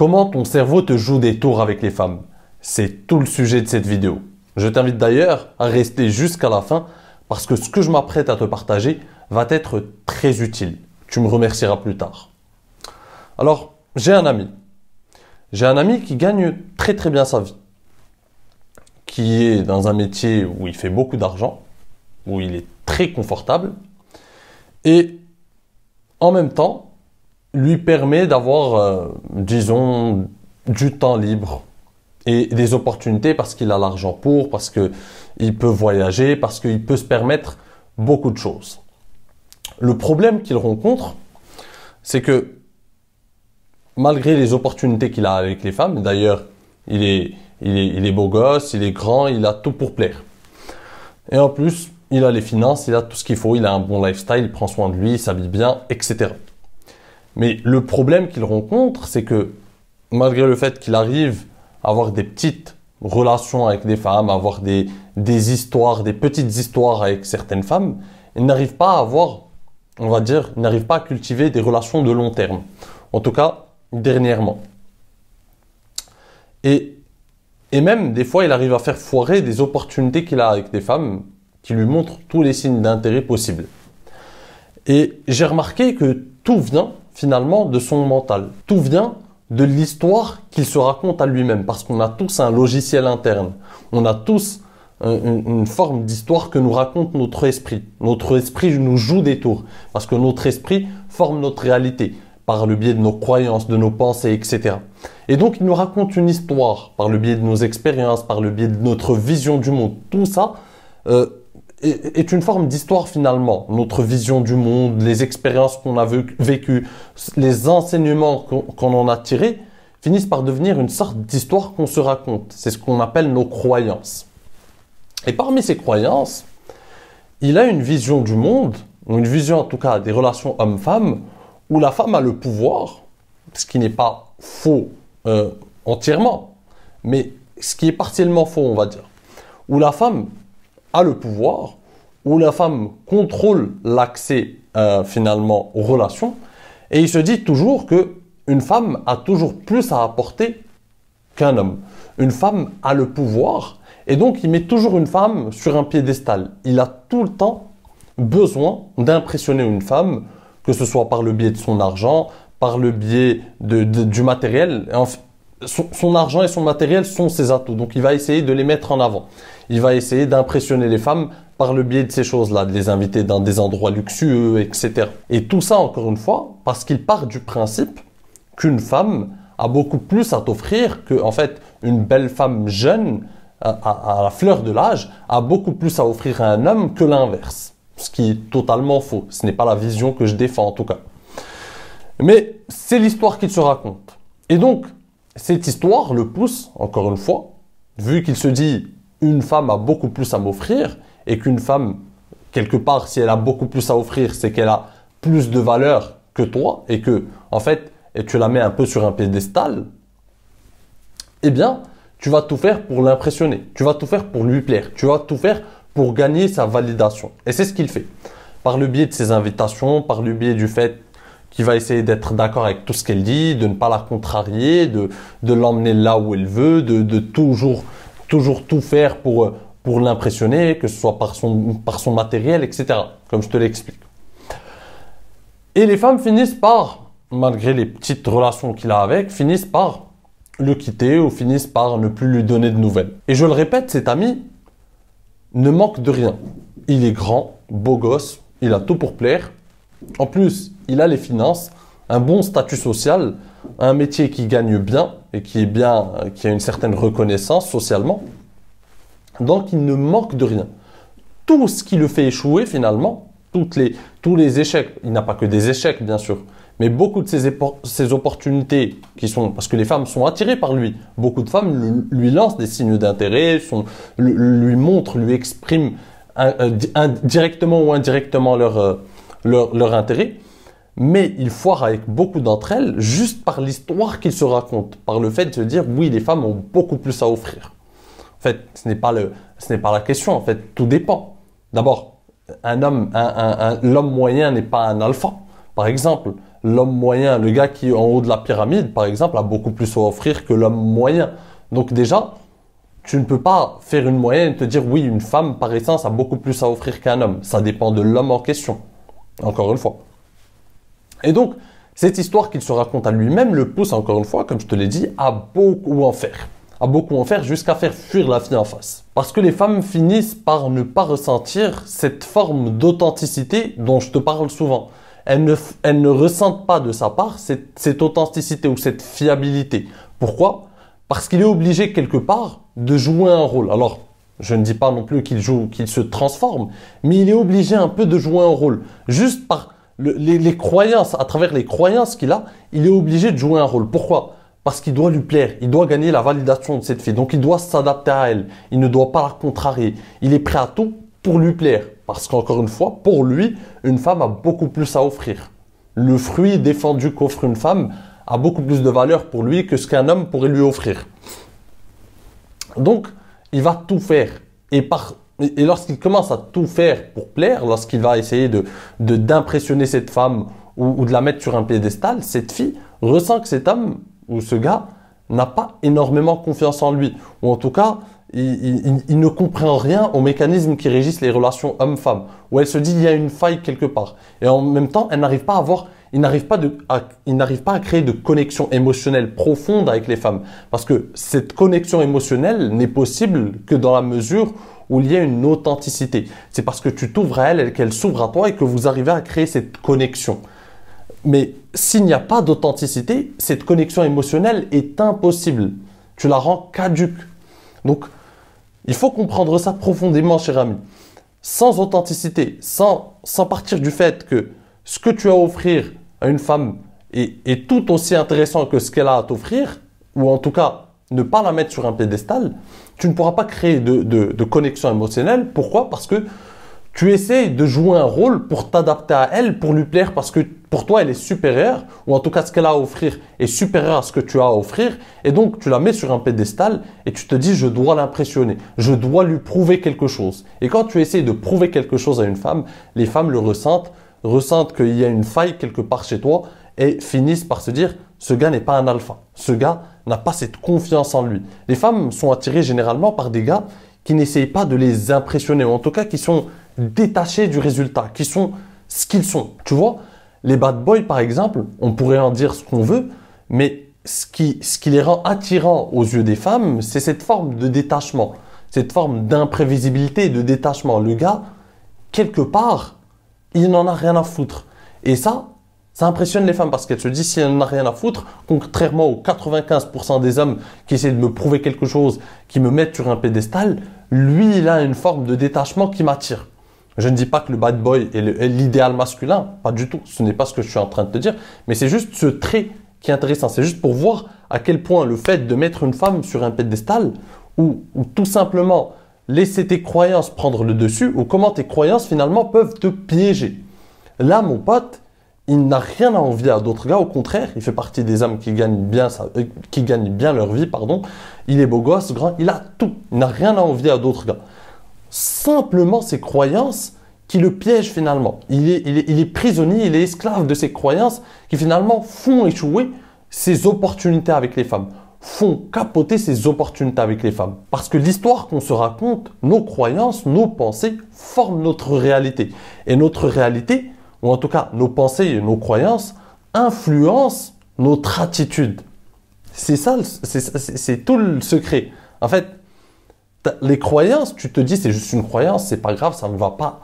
Comment ton cerveau te joue des tours avec les femmes C'est tout le sujet de cette vidéo. Je t'invite d'ailleurs à rester jusqu'à la fin parce que ce que je m'apprête à te partager va être très utile. Tu me remercieras plus tard. Alors, j'ai un ami. J'ai un ami qui gagne très très bien sa vie, qui est dans un métier où il fait beaucoup d'argent, où il est très confortable, et en même temps, lui permet d'avoir, euh, disons, du temps libre et des opportunités parce qu'il a l'argent pour, parce qu'il peut voyager, parce qu'il peut se permettre beaucoup de choses. Le problème qu'il rencontre, c'est que malgré les opportunités qu'il a avec les femmes, d'ailleurs, il est, il, est, il est beau gosse, il est grand, il a tout pour plaire. Et en plus, il a les finances, il a tout ce qu'il faut, il a un bon lifestyle, il prend soin de lui, il s'habille bien, etc. Mais le problème qu'il rencontre, c'est que malgré le fait qu'il arrive à avoir des petites relations avec des femmes, à avoir des, des histoires, des petites histoires avec certaines femmes, il n'arrive pas à avoir, on va dire, n'arrive pas à cultiver des relations de long terme. En tout cas, dernièrement. Et, et même, des fois, il arrive à faire foirer des opportunités qu'il a avec des femmes qui lui montrent tous les signes d'intérêt possibles. Et j'ai remarqué que tout vient finalement de son mental. Tout vient de l'histoire qu'il se raconte à lui-même, parce qu'on a tous un logiciel interne. On a tous une, forme d'histoire que nous raconte notre esprit. Notre esprit nous joue des tours, parce que notre esprit forme notre réalité par le biais de nos croyances, de nos pensées, etc. Et donc il nous raconte une histoire par le biais de nos expériences, par le biais de notre vision du monde. Tout ça euh, est une forme d'histoire finalement. Notre vision du monde, les expériences qu'on a vécues, les enseignements qu'on en a tirés finissent par devenir une sorte d'histoire qu'on se raconte. C'est ce qu'on appelle nos croyances. Et parmi ces croyances, il a une vision du monde, une vision en tout cas des relations homme-femme, où la femme a le pouvoir, ce qui n'est pas faux euh, entièrement, mais ce qui est partiellement faux, on va dire, où la femme a le pouvoir, où la femme contrôle l'accès euh, finalement aux relations, et il se dit toujours que une femme a toujours plus à apporter qu'un homme. Une femme a le pouvoir, et donc il met toujours une femme sur un piédestal. Il a tout le temps besoin d'impressionner une femme, que ce soit par le biais de son argent, par le biais de, du matériel son, argent et son matériel sont ses atouts. Donc il va essayer de les mettre en avant. Il va essayer d'impressionner les femmes par le biais de ces choses-là, de les inviter dans des endroits luxueux, etc. Et tout ça, encore une fois, parce qu'il part du principe qu'une femme a beaucoup plus à t'offrir que, en fait, une belle femme jeune, à, à la fleur de l'âge, a beaucoup plus à offrir à un homme que l'inverse. Ce qui est totalement faux. Ce n'est pas la vision que je défends, en tout cas. Mais c'est l'histoire qu'il se raconte. Et donc, cette histoire le pousse, encore une fois, vu qu'il se dit une femme a beaucoup plus à m'offrir et qu'une femme, quelque part, si elle a beaucoup plus à offrir, c'est qu'elle a plus de valeur que toi et que, en fait, et tu la mets un peu sur un piédestal, eh bien, tu vas tout faire pour l'impressionner, tu vas tout faire pour lui plaire, tu vas tout faire pour gagner sa validation. Et c'est ce qu'il fait. Par le biais de ses invitations, par le biais du fait qui va essayer d'être d'accord avec tout ce qu'elle dit, de ne pas la contrarier, de, de l'emmener là où elle veut, de, de toujours, toujours tout faire pour, pour l'impressionner, que ce soit par son, par son matériel, etc. Comme je te l'explique. Et les femmes finissent par, malgré les petites relations qu'il a avec, finissent par le quitter ou finissent par ne plus lui donner de nouvelles. Et je le répète, cet ami ne manque de rien. Il est grand, beau gosse, il a tout pour plaire. En plus, il a les finances, un bon statut social, un métier qui gagne bien et qui est bien, qui a une certaine reconnaissance socialement. Donc il ne manque de rien. Tout ce qui le fait échouer finalement, toutes les, tous les échecs, il n'a pas que des échecs bien sûr, mais beaucoup de ces, opportunités qui sont, parce que les femmes sont attirées par lui, beaucoup de femmes lui lancent des signes d'intérêt, lui montrent, lui expriment directement ou indirectement leur, euh, leur intérêt mais il foire avec beaucoup d'entre elles juste par l'histoire qu'il se raconte, par le fait de se dire oui, les femmes ont beaucoup plus à offrir. En fait, ce n'est pas, la question, en fait, tout dépend. D'abord, un homme, l'homme moyen n'est pas un alpha, par exemple. L'homme moyen, le gars qui est en haut de la pyramide, par exemple, a beaucoup plus à offrir que l'homme moyen. Donc déjà, tu ne peux pas faire une moyenne et te dire oui, une femme par essence a beaucoup plus à offrir qu'un homme. Ça dépend de l'homme en question. Encore une fois. Et donc, cette histoire qu'il se raconte à lui-même le pousse, encore une fois, comme je te l'ai dit, à beaucoup en faire. À beaucoup en faire jusqu'à faire fuir la fille en face. Parce que les femmes finissent par ne pas ressentir cette forme d'authenticité dont je te parle souvent. Elles ne, elle ne ressentent pas de sa part cette, cette authenticité ou cette fiabilité. Pourquoi Parce qu'il est obligé quelque part de jouer un rôle. Alors, je ne dis pas non plus qu'il joue, qu'il se transforme, mais il est obligé un peu de jouer un rôle. Juste par les, les, croyances, à travers les croyances qu'il a, il est obligé de jouer un rôle. Pourquoi Parce qu'il doit lui plaire, il doit gagner la validation de cette fille. Donc il doit s'adapter à elle, il ne doit pas la contrarier. Il est prêt à tout pour lui plaire. Parce qu'encore une fois, pour lui, une femme a beaucoup plus à offrir. Le fruit défendu qu'offre une femme a beaucoup plus de valeur pour lui que ce qu'un homme pourrait lui offrir. Donc, il va tout faire. Et par et, lorsqu'il commence à tout faire pour plaire, lorsqu'il va essayer de d'impressionner cette femme ou, de la mettre sur un piédestal, cette fille ressent que cet homme ou ce gars n'a pas énormément confiance en lui, ou en tout cas, il, ne comprend rien aux mécanismes qui régissent les relations homme-femme, où elle se dit qu'il y a une faille quelque part, et en même temps, elle n'arrive pas à il n'arrive pas, à, il n'arrive pas à créer de connexion émotionnelle profonde avec les femmes. Parce que cette connexion émotionnelle n'est possible que dans la mesure où il y a une authenticité. C'est parce que tu t'ouvres à elle qu'elle s'ouvre à toi et que vous arrivez à créer cette connexion. Mais s'il n'y a pas d'authenticité, cette connexion émotionnelle est impossible. Tu la rends caduque. Donc, il faut comprendre ça profondément, cher ami. Sans authenticité, sans, sans partir du fait que ce que tu as à offrir à une femme est tout aussi intéressant que ce qu'elle a à t'offrir, ou en tout cas ne pas la mettre sur un piédestal, tu ne pourras pas créer de, connexion émotionnelle. Pourquoi Parce que tu essaies de jouer un rôle pour t'adapter à elle, pour lui plaire, parce que pour toi, elle est supérieure, ou en tout cas, ce qu'elle a à offrir est supérieur à ce que tu as à offrir, et donc tu la mets sur un piédestal et tu te dis, je dois l'impressionner, je dois lui prouver quelque chose. Et quand tu essaies de prouver quelque chose à une femme, les femmes le ressentent, ressentent qu'il y a une faille quelque part chez toi, et finissent par se dire ce gars n'est pas un alpha, ce gars n'a pas cette confiance en lui. Les femmes sont attirées généralement par des gars qui n'essayent pas de les impressionner, ou en tout cas qui sont détachés du résultat, qui sont ce qu'ils sont. Tu vois, les bad boys par exemple, on pourrait en dire ce qu'on veut, mais ce qui, ce qui les rend attirants aux yeux des femmes, c'est cette forme de détachement, cette forme d'imprévisibilité de détachement. Le gars, quelque part, il n'en a rien à foutre. Et ça, ça impressionne les femmes parce qu'elles se disent si elle n'a rien à foutre, contrairement aux 95% des hommes qui essaient de me prouver quelque chose, qui me mettent sur un pédestal, lui, il a une forme de détachement qui m'attire. Je ne dis pas que le bad boy est l'idéal masculin, pas du tout, ce n'est pas ce que je suis en train de te dire, mais c'est juste ce trait qui est intéressant, c'est juste pour voir à quel point le fait de mettre une femme sur un pédestal ou, ou tout simplement laisser tes croyances prendre le dessus ou comment tes croyances finalement peuvent te piéger. Là, mon pote, il n'a rien à envier à d'autres gars. Au contraire, il fait partie des hommes qui gagnent bien, euh, qui gagnent bien leur vie. Pardon. Il est beau gosse, grand, il a tout. Il n'a rien à envier à d'autres gars. Simplement ses croyances qui le piègent finalement. il est prisonnier, il est esclave de ses croyances qui finalement font échouer ses opportunités avec les femmes font capoter ses opportunités avec les femmes. Parce que l'histoire qu'on se raconte, nos croyances, nos pensées forment notre réalité. Et notre réalité, ou en tout cas nos pensées et nos croyances, influencent notre attitude. C'est ça, c'est tout le secret. En fait, les croyances, tu te dis c'est juste une croyance, c'est pas grave, ça ne va pas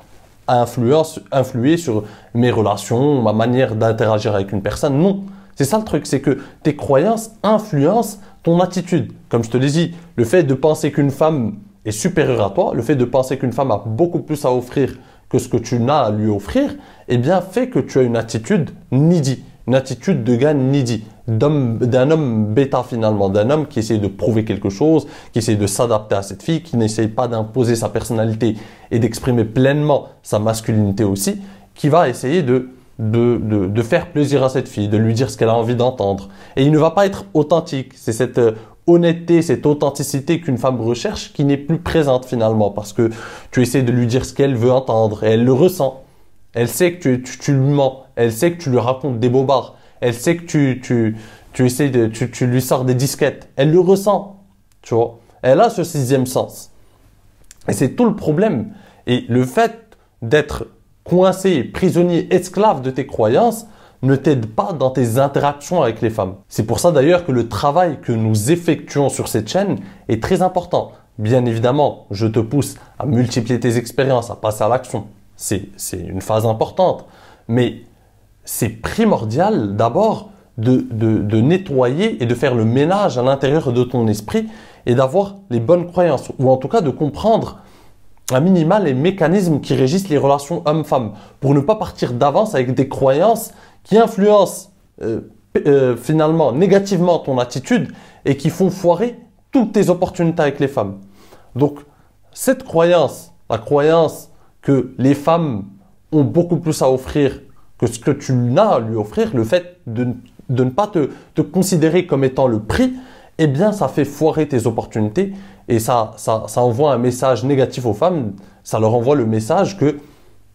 influer sur mes relations, ma manière d'interagir avec une personne. Non. C'est ça le truc, c'est que tes croyances influencent ton attitude. Comme je te l'ai dit, le fait de penser qu'une femme est supérieure à toi, le fait de penser qu'une femme a beaucoup plus à offrir que ce que tu n'as à lui offrir, eh bien, fait que tu as une attitude needy, une attitude de gars needy, d'un homme bêta finalement, d'un homme qui essaie de prouver quelque chose, qui essaie de s'adapter à cette fille, qui n'essaie pas d'imposer sa personnalité et d'exprimer pleinement sa masculinité aussi, qui va essayer de, de, faire plaisir à cette fille, de lui dire ce qu'elle a envie d'entendre. Et il ne va pas être authentique. C'est cette euh, honnêteté, cette authenticité qu'une femme recherche qui n'est plus présente finalement parce que tu essaies de lui dire ce qu'elle veut entendre et elle le ressent. Elle sait que tu, lui mens, elle sait que tu lui racontes des bobards, elle sait que tu, tu, essaies de, tu lui sors des disquettes. Elle le ressent, tu vois. Elle a ce sixième sens. Et c'est tout le problème. Et le fait d'être coincé, prisonnier, esclave de tes croyances, ne t'aide pas dans tes interactions avec les femmes. C'est pour ça d'ailleurs que le travail que nous effectuons sur cette chaîne est très important. Bien évidemment, je te pousse à multiplier tes expériences, à passer à l'action. C'est une phase importante. Mais c'est primordial d'abord de, nettoyer et de faire le ménage à l'intérieur de ton esprit et d'avoir les bonnes croyances, ou en tout cas de comprendre à minima les mécanismes qui régissent les relations hommes-femmes pour ne pas partir d'avance avec des croyances qui influencent euh, euh, finalement négativement ton attitude et qui font foirer toutes tes opportunités avec les femmes. Donc, cette croyance, la croyance que les femmes ont beaucoup plus à offrir que ce que tu n'as à lui offrir, le fait de, ne pas te, te, considérer comme étant le prix, eh bien, ça fait foirer tes opportunités et ça, ça envoie un message négatif aux femmes. Ça leur envoie le message que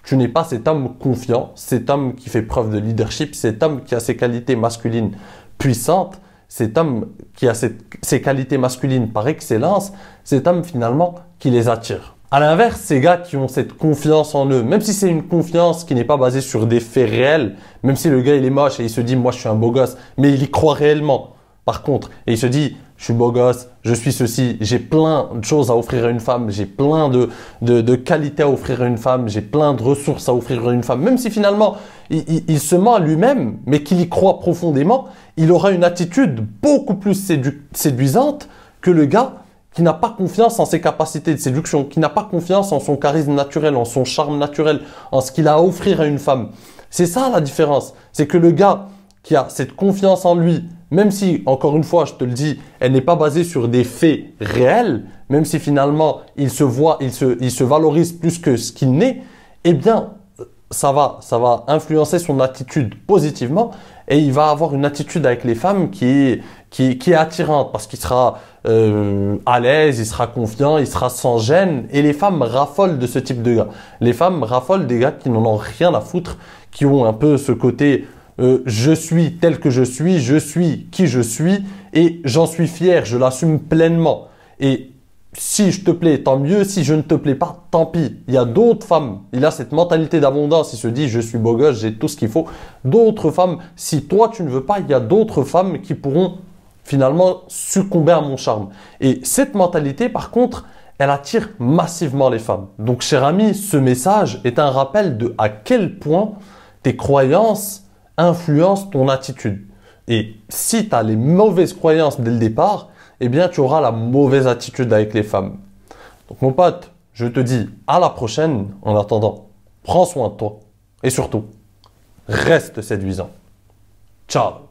tu n'es pas cet homme confiant, cet homme qui fait preuve de leadership, cet homme qui a ses qualités masculines puissantes, cet homme qui a ses qualités masculines par excellence, cet homme finalement qui les attire. À l'inverse, ces gars qui ont cette confiance en eux, même si c'est une confiance qui n'est pas basée sur des faits réels, même si le gars il est moche et il se dit moi je suis un beau gosse, mais il y croit réellement. Par contre, et il se dit je suis beau gosse, je suis ceci, j'ai plein de choses à offrir à une femme, j'ai plein de, de, qualités à offrir à une femme, j'ai plein de ressources à offrir à une femme. Même si finalement il, se ment à lui-même, mais qu'il y croit profondément, il aura une attitude beaucoup plus séduisante que le gars qui n'a pas confiance en ses capacités de séduction, qui n'a pas confiance en son charisme naturel, en son charme naturel, en ce qu'il a à offrir à une femme. C'est ça la différence. C'est que le gars qui a cette confiance en lui, même si, encore une fois, je te le dis, elle n'est pas basée sur des faits réels, même si finalement il se voit, il se, il se valorise plus que ce qu'il n'est, eh bien, ça va, ça va influencer son attitude positivement et il va avoir une attitude avec les femmes qui est, qui, qui est attirante parce qu'il sera euh, à l'aise, il sera confiant, il sera sans gêne et les femmes raffolent de ce type de gars. Les femmes raffolent des gars qui n'en ont rien à foutre, qui ont un peu ce côté euh, je suis tel que je suis, je suis qui je suis, et j'en suis fier, je l'assume pleinement. Et si je te plais, tant mieux, si je ne te plais pas, tant pis. Il y a d'autres femmes, il a cette mentalité d'abondance, il se dit je suis beau gosse, j'ai tout ce qu'il faut. D'autres femmes, si toi tu ne veux pas, il y a d'autres femmes qui pourront finalement succomber à mon charme. Et cette mentalité, par contre, elle attire massivement les femmes. Donc, cher ami, ce message est un rappel de à quel point tes croyances influence ton attitude. Et si tu as les mauvaises croyances dès le départ, eh bien tu auras la mauvaise attitude avec les femmes. Donc mon pote, je te dis à la prochaine. En attendant, prends soin de toi. Et surtout, reste séduisant. Ciao